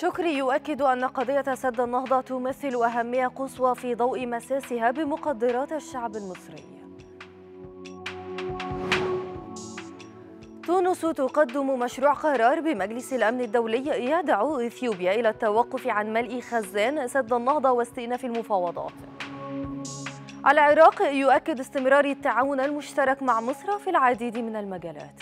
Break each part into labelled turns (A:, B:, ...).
A: شكري يؤكد أن قضية سد النهضة تمثل أهمية قصوى في ضوء مساسها بمقدرات الشعب المصري تونس تقدم مشروع قرار بمجلس الأمن الدولي يدعو إثيوبيا إلى التوقف عن ملء خزان سد النهضة واستئناف المفاوضات العراق يؤكد استمرار التعاون المشترك مع مصر في العديد من المجالات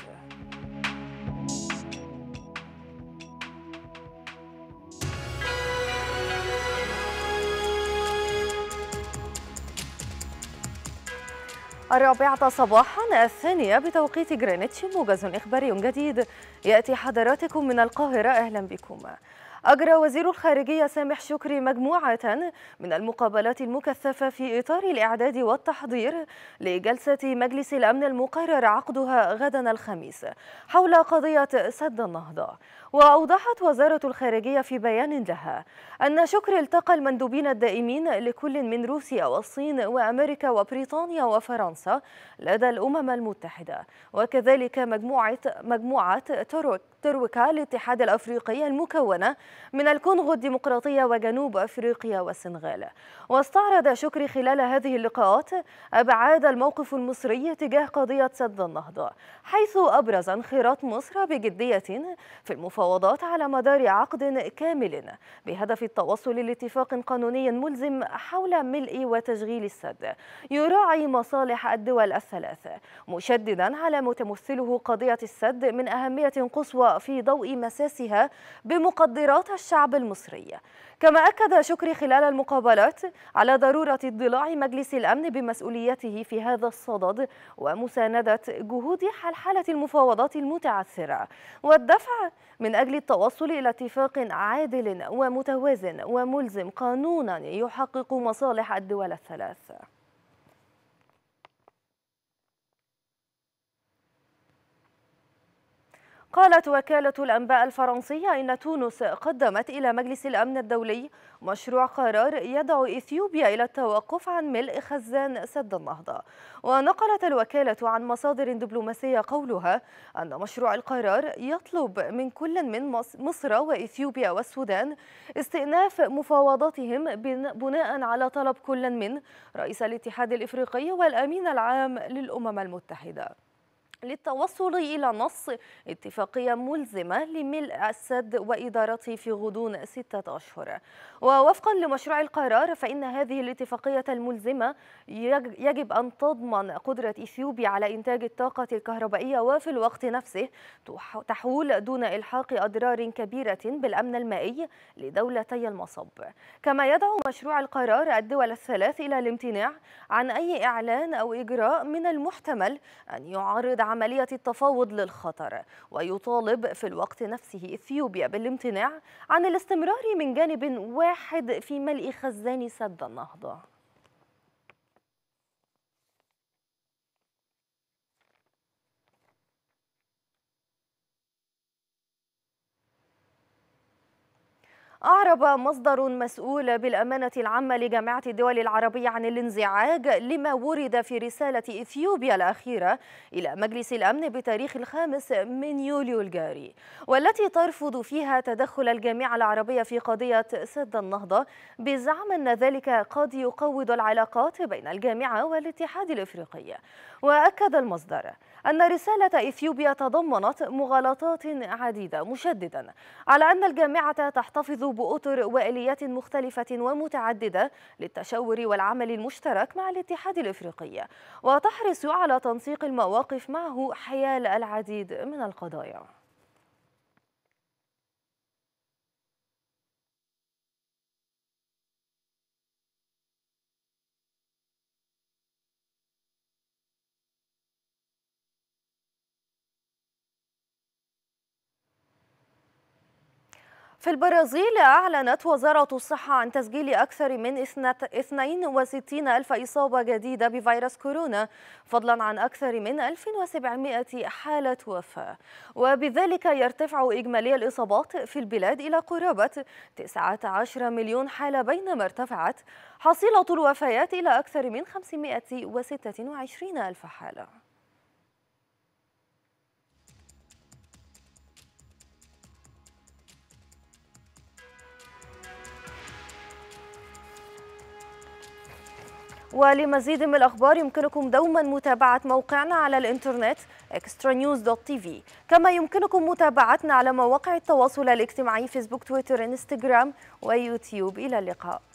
A: الرابعة صباحا الثانية بتوقيت جرينتش موجز إخباري جديد يأتي حضراتكم من القاهرة أهلا بكم أجرى وزير الخارجية سامح شكري مجموعة من المقابلات المكثفة في إطار الإعداد والتحضير لجلسة مجلس الأمن المقرر عقدها غدا الخميس حول قضية سد النهضة وأوضحت وزارة الخارجية في بيان لها أن شكري التقى المندوبين الدائمين لكل من روسيا والصين وأمريكا وبريطانيا وفرنسا لدى الأمم المتحدة وكذلك مجموعة مجموعة تروك تروكا الاتحاد الأفريقي المكونة من الكونغو الديمقراطية وجنوب أفريقيا والسنغال واستعرض شكري خلال هذه اللقاءات أبعاد الموقف المصري تجاه قضية سد النهضة حيث أبرز انخراط مصر بجدية في المفاوضات على مدار عقد كامل بهدف التوصل لاتفاق قانوني ملزم حول ملء وتشغيل السد يراعي مصالح الدول الثلاث مشددا على متمثله قضية السد من أهمية قصوى في ضوء مساسها بمقدرات قرارات الشعب المصري كما أكد شكري خلال المقابلات على ضرورة اضلاع مجلس الأمن بمسؤوليته في هذا الصدد ومساندة جهود حل حالة المفاوضات المتعثرة والدفع من أجل التوصل إلى اتفاق عادل ومتوازن وملزم قانونا يحقق مصالح الدول الثلاث قالت وكالة الأنباء الفرنسية إن تونس قدمت إلى مجلس الأمن الدولي مشروع قرار يدعو إثيوبيا إلى التوقف عن ملء خزان سد النهضة ونقلت الوكالة عن مصادر دبلوماسية قولها أن مشروع القرار يطلب من كل من مصر وإثيوبيا والسودان استئناف مفاوضاتهم بناء على طلب كل من رئيس الاتحاد الإفريقي والأمين العام للأمم المتحدة للتوصل إلى نص اتفاقية ملزمة لملء السد وإدارته في غضون ستة أشهر ووفقا لمشروع القرار فإن هذه الاتفاقية الملزمة يجب أن تضمن قدرة إثيوبيا على إنتاج الطاقة الكهربائية وفي الوقت نفسه تحول دون إلحاق أضرار كبيرة بالأمن المائي لدولتي المصب كما يدعو مشروع القرار الدول الثلاث إلى الامتناع عن أي إعلان أو إجراء من المحتمل أن يعرض عملية التفاوض للخطر ويطالب في الوقت نفسه إثيوبيا بالامتناع عن الاستمرار من جانب واحد في ملء خزان سد النهضة أعرب مصدر مسؤول بالأمانة العامة لجامعة الدول العربية عن الانزعاج لما ورد في رسالة إثيوبيا الأخيرة إلى مجلس الأمن بتاريخ الخامس من يوليو الجاري والتي ترفض فيها تدخل الجامعة العربية في قضية سد النهضة بزعم أن ذلك قد يقوض العلاقات بين الجامعة والاتحاد الإفريقي وأكد المصدر أن رسالة إثيوبيا تضمنت مغالطات عديدة مشددا على أن الجامعة تحتفظ بأطر وآليات مختلفة ومتعددة للتشاور والعمل المشترك مع الاتحاد الإفريقي وتحرص على تنسيق المواقف معه حيال العديد من القضايا في البرازيل أعلنت وزارة الصحة عن تسجيل أكثر من 62 ألف إصابة جديدة بفيروس كورونا فضلا عن أكثر من 1700 حالة وفاة وبذلك يرتفع إجمالي الإصابات في البلاد إلى قرابة 19 مليون حالة بينما ارتفعت حصيلة الوفيات إلى أكثر من 526 ألف حالة ولمزيد من الأخبار يمكنكم دوما متابعة موقعنا على الإنترنت extranews.tv كما يمكنكم متابعتنا على مواقع التواصل الاجتماعي فيسبوك تويتر انستغرام ويوتيوب إلى اللقاء